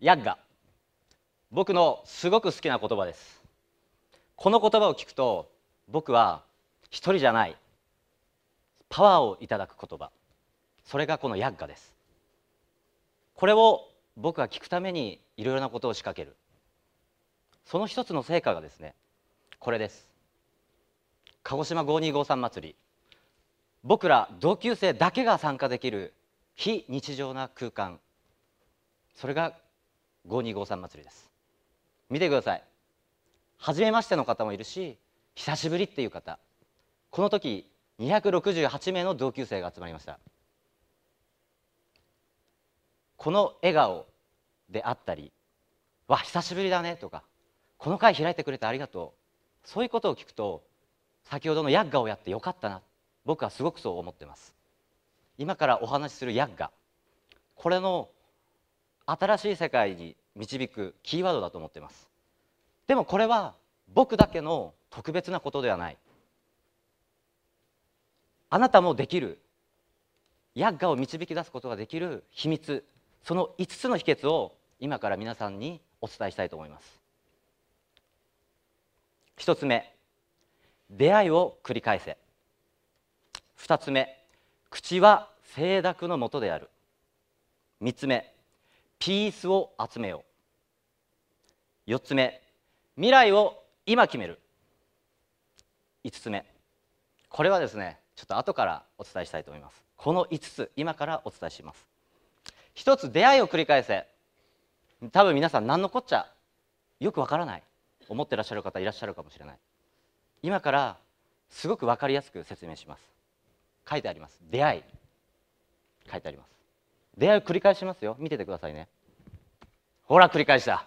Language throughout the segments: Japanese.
ヤッガ僕のすごく好きな言葉ですこの言葉を聞くと僕は一人じゃないパワーをいただく言葉それがこの薬価ですこれを僕は聞くためにいろいろなことを仕掛けるその一つの成果がですねこれです鹿児島五二五三祭り僕ら同級生だけが参加できる非日常な空間それが五二五三祭りです見てください初めましての方もいるし久しぶりっていう方この時268名の同級生が集まりましたこの笑顔であったり「わ久しぶりだね」とか「この会開いてくれてありがとう」そういうことを聞くと先ほどのヤッガをやってよかったな僕はすごくそう思ってます今からお話しするヤッガこれの新しい世界に導くキーワードだと思ってますでもこれは僕だけの特別なことではないあなたもできるヤッガを導き出すことができる秘密その5つの秘訣を今から皆さんにお伝えしたいと思います1つ目出会いを繰り返せ2つ目口は清濁のもとである3つ目ピースを集めよう4つ目未来を今決める5つ目これはですねちょっと後からお伝えしたいと思いますこの5つ今からお伝えします一つ出会いを繰り返せ多分皆さん何のこっちゃよくわからない思ってらっしゃる方いらっしゃるかもしれない今からすごく分かりやすく説明します書いてあります出会い書いてあります出会いを繰り返しますよ見ててくださいねほら繰り返した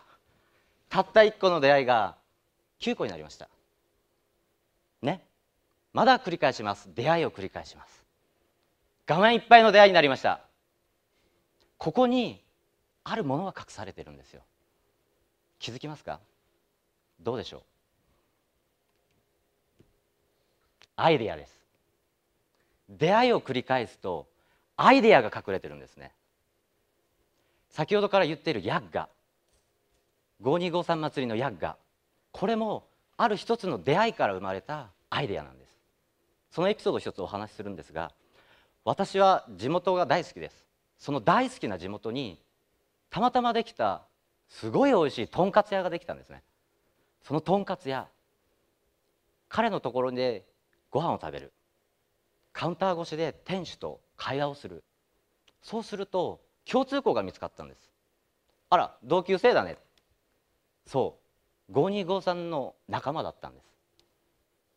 たった1個の出会いが9個になりましたねまだ繰り返します出会いを繰り返します画面いっぱいの出会いになりましたここにあるものが隠されてるんですよ気づきますかどうでしょうアイデアです出会いを繰り返すとアイデアが隠れてるんですね先ほどから言っているヤッガ五二五三祭りのヤッガこれもある一つの出会いから生まれたアイデアなんですそのエピソード一つお話しするんですが私は地元が大好きですその大好きな地元にたまたまできたすごい美味しいとんかつ屋ができたんですねそのとんかつ屋彼のところでご飯を食べるカウンター越しで店主と会話をするそうすると共通項が見つかったんですあら同級生だねそう5253の仲間だったんです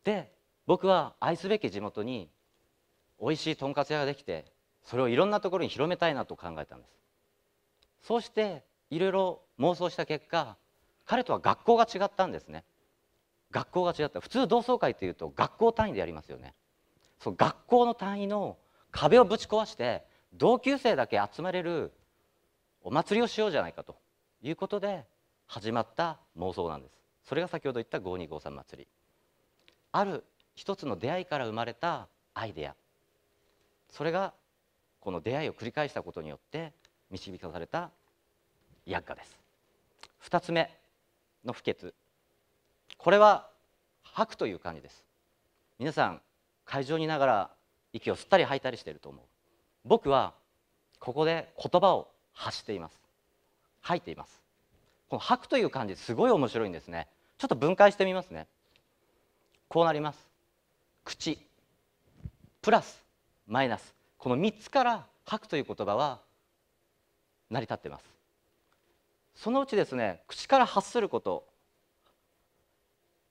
で僕は愛すべき地元に美味しいとんかつ屋ができてそれをいろんなところに広めたいなと考えたんですそうしていろいろ妄想した結果彼とは学校が違ったんですね学校が違った普通同窓会っていうと学校単位でやりますよねそう学校の単位の壁をぶち壊して同級生だけ集まれるお祭りをしようじゃないかということで始まった妄想なんですそれが先ほど言った5253祭りある一つの出会いから生まれたアイデアそれがこの出会いを繰り返したことによって導かされた薬価です2つ目の不潔これは吐くという感じです皆さん会場にいながら息を吸ったり吐いたりしていると思う僕はここで言葉を発しています吐いていますこの吐くという感じすごい面白いんですねちょっと分解してみますねこうなります口プラスマイナスこの3つから「書く」という言葉は成り立ってますそのうちですね口から発すること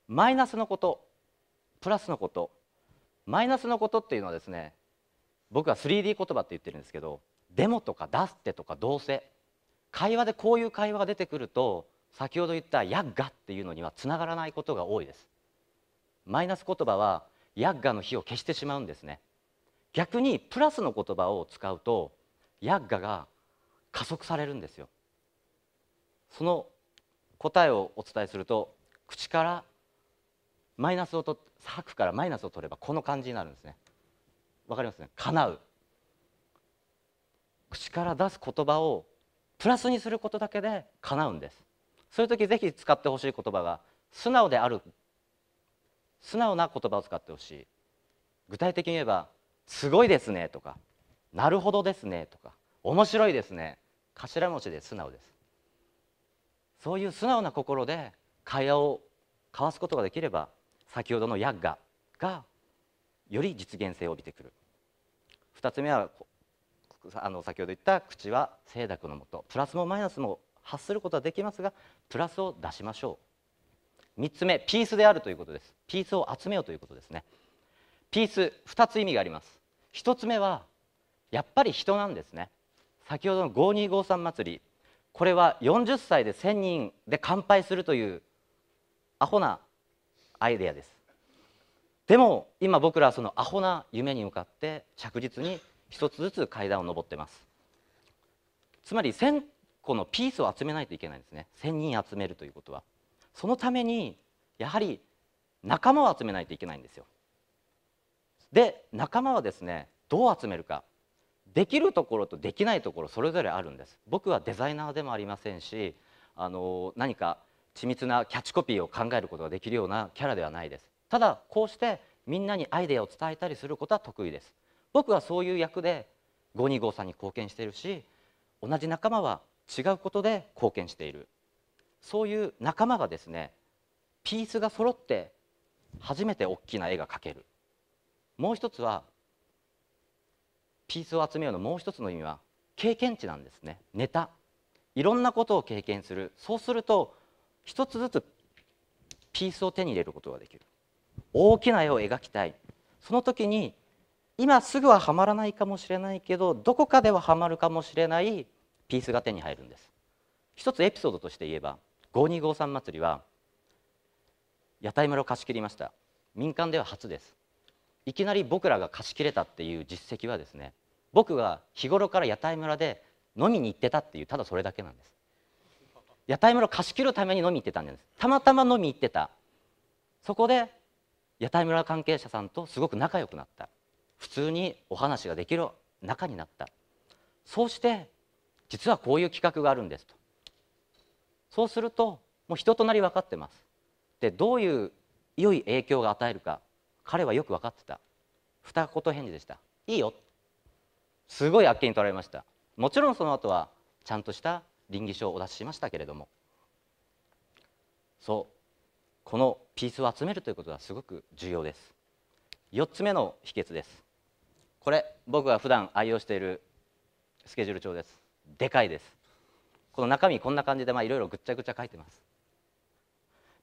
マイナスのことプラスのことマイナスのことっていうのはですね僕は 3D 言葉って言ってるんですけど「でも」とか「出すって」とか「どうせ」会話でこういう会話が出てくると先ほど言った「やっが」っていうのにはつながらないことが多いですマイナス言葉は「やっが」の火を消してしまうんですね逆にプラスの言葉を使うとヤッガが加速されるんですよその答えをお伝えすると口からマイナスをと吐くからマイナスを取ればこの感じになるんですねわかりますね叶う口から出す言葉をプラスにすることだけで叶うんですそういう時ぜひ使ってほしい言葉が素直である素直な言葉を使ってほしい具体的に言えばすごいですね」とか「なるほどですね」とか「面白いですね」頭文字で素直ですそういう素直な心で会話を交わすことができれば先ほどの「ヤッガ」がより実現性を帯びてくる2つ目はあの先ほど言った口は清濁のもとプラスもマイナスも発することはできますがプラスを出しましょう3つ目ピースであるということですピースを集めようということですねピース2つ意味があります1つ目はやっぱり人なんですね先ほどの5253祭りこれは40歳で1000人で乾杯するというアホなアイデアですでも今僕らはそのアホな夢に向かって着実に一つずつ階段を上ってますつまり1,000個のピースを集めないといけないんですね1,000人集めるということはそのためにやはり仲間を集めないといけないんですよで仲間はですねどう集めるかできるところとできないところそれぞれあるんです僕はデザイナーでもありませんしあの何か緻密なキャッチコピーを考えることができるようなキャラではないですただこうしてみんなにアイデアを伝えたりすることは得意です僕はそういう役で525 3に貢献しているし同じ仲間は違うことで貢献しているそういう仲間がですねピースが揃って初めて大きな絵が描けるもう一つはピースを集めようのもう一つの意味は経験値なんですねネタいろんなことを経験するそうすると一つずつピースを手に入れることができる大きな絵を描きたいその時に今すぐははまらないかもしれないけどどこかでははまるかもしれないピースが手に入るんです一つエピソードとして言えば5253祭りは屋台村を貸し切りました民間では初ですいきなり僕らが貸し切れたっていう実績はですね僕が日頃から屋台村で飲みに行ってたっていうただそれだけなんです屋台村貸し切るために飲み行ってたんですたまたま飲み行ってたそこで屋台村関係者さんとすごく仲良くなった普通にお話ができる仲になったそうして実はこういう企画があるんですとそうするともう人となり分かってますでどういう良い影響が与えるか彼はよく分かってた二言返事でしたいいよすごいあっけに取られましたもちろんその後はちゃんとした倫理書をお出ししましたけれどもそうこのピースを集めるということはすごく重要です4つ目の秘訣ですこれ僕が普段愛用しているスケジュール帳ですでかいですこの中身こんな感じでいろいろぐっちゃぐちゃ書いてます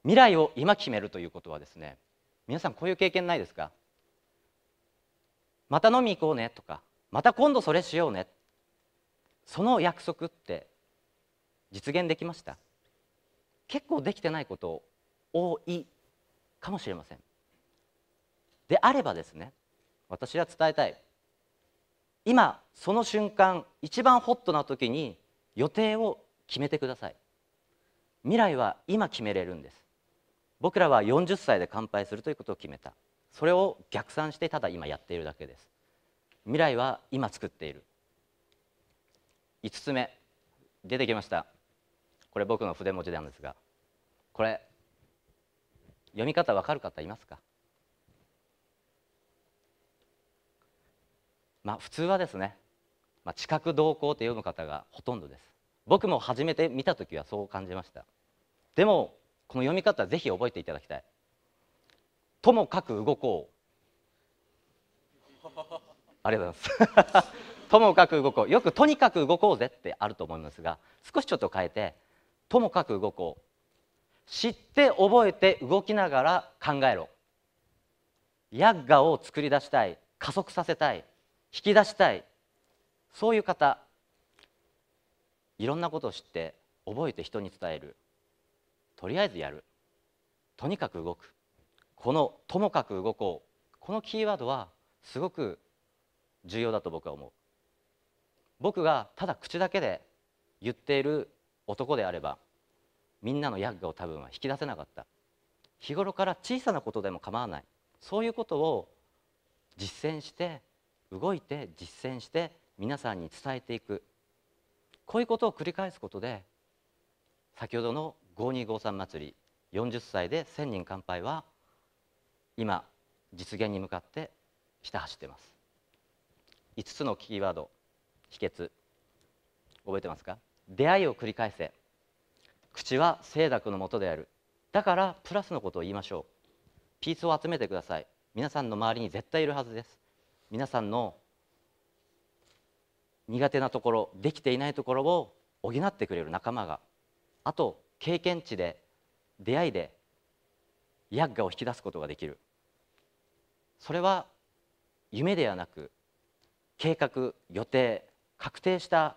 未来を今決めるということはですね皆さんこういう経験ないですかまた飲み行こうねとかまた今度それしようねその約束って実現できました結構できてないこと多いかもしれませんであればですね私は伝えたい今その瞬間一番ホットな時に予定を決めてください未来は今決めれるんです僕らは40歳で乾杯するということを決めたそれを逆算してただ今やっているだけです未来は今作っている5つ目出てきましたこれ僕の筆文字なんですがこれ読み方わかる方いますかまあ普通はですね、まあ、知覚同行と読む方がほとんどです僕も初めて見た時はそう感じましたでもこの読み方ぜひ覚えていただきたいともかく動こう ありがとうございます ともかく動こうよくとにかく動こうぜってあると思いますが少しちょっと変えてともかく動こう知って覚えて動きながら考えろヤッガを作り出したい加速させたい引き出したいそういう方いろんなことを知って覚えて人に伝えるとりあえずやるとにかく動くこの「ともかく動こう」このキーワードはすごく重要だと僕は思う僕がただ口だけで言っている男であればみんなのヤッガを多分は引き出せなかった日頃から小さなことでも構わないそういうことを実践して動いて実践して皆さんに伝えていくこういうことを繰り返すことで先ほどの5253祭り40歳で1000人乾杯は今実現に向かってひた走ってます5つのキーワード秘訣覚えてますか出会いを繰り返せ口は清濁のもとであるだからプラスのことを言いましょうピースを集めてください皆さんの周りに絶対いるはずです皆さんの苦手なところできていないところを補ってくれる仲間があと経験値で出会いでヤッガを引き出すことができるそれは夢ではなく計画予定確定した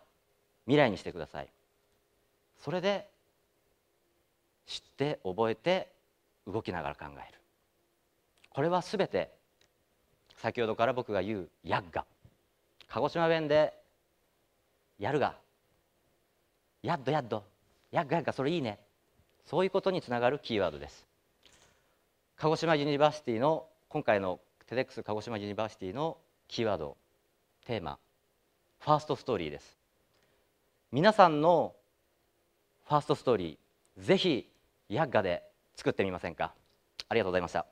未来にしてくださいそれで知って覚えて動きながら考えるこれは全て先ほどから僕が言う「やっが」鹿児島弁で「やるが」「やっどやっど」やっがそれいいねそういうことにつながるキーワードです鹿児島ユニバーシティの今回の TEDx 鹿児島ユニバーシティのキーワードテーマファーストストーリーです皆さんのファーストストーリーぜひヤッガで作ってみませんかありがとうございました